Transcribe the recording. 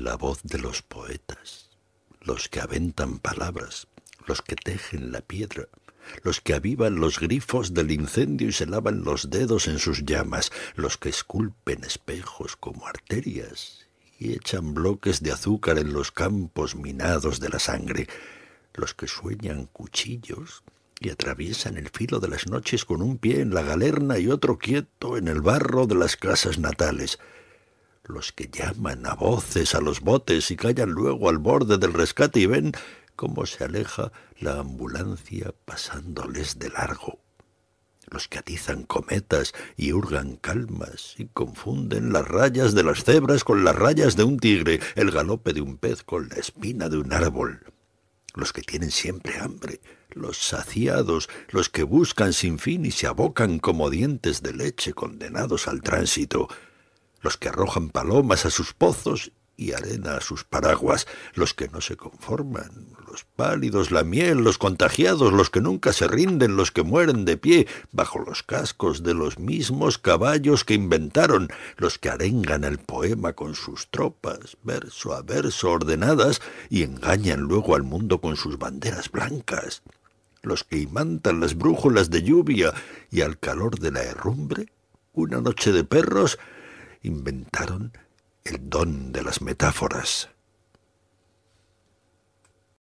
la voz de los poetas, los que aventan palabras, los que tejen la piedra, los que avivan los grifos del incendio y se lavan los dedos en sus llamas, los que esculpen espejos como arterias y echan bloques de azúcar en los campos minados de la sangre, los que sueñan cuchillos y atraviesan el filo de las noches con un pie en la galerna y otro quieto en el barro de las casas natales, los que llaman a voces a los botes y callan luego al borde del rescate y ven cómo se aleja la ambulancia pasándoles de largo, los que atizan cometas y hurgan calmas y confunden las rayas de las cebras con las rayas de un tigre, el galope de un pez con la espina de un árbol, los que tienen siempre hambre, los saciados, los que buscan sin fin y se abocan como dientes de leche condenados al tránsito, los que arrojan palomas a sus pozos y arena a sus paraguas, los que no se conforman, los pálidos, la miel, los contagiados, los que nunca se rinden, los que mueren de pie bajo los cascos de los mismos caballos que inventaron, los que arengan el poema con sus tropas, verso a verso ordenadas, y engañan luego al mundo con sus banderas blancas, los que imantan las brújulas de lluvia y al calor de la herrumbre, una noche de perros, inventaron el don de las metáforas.